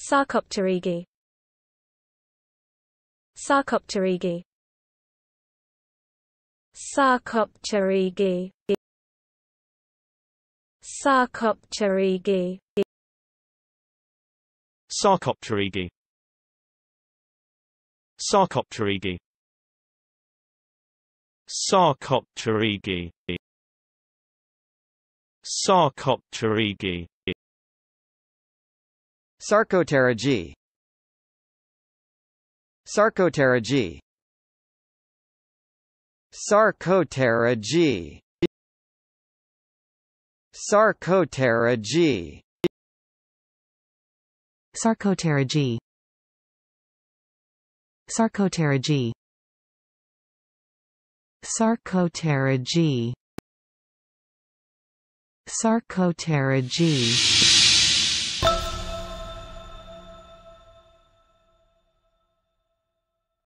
Sarcopterigi Sarcopterigi Sarcopterigi Sarcopterigi Sarcopterigi Sarcopterigi Sarcopterygii Sarcopterygii Sarcopterygii Sarcopterygii Sarcopterygii Sarcopterygii Sarcopterygii Sarcopterygii Sarcopterygii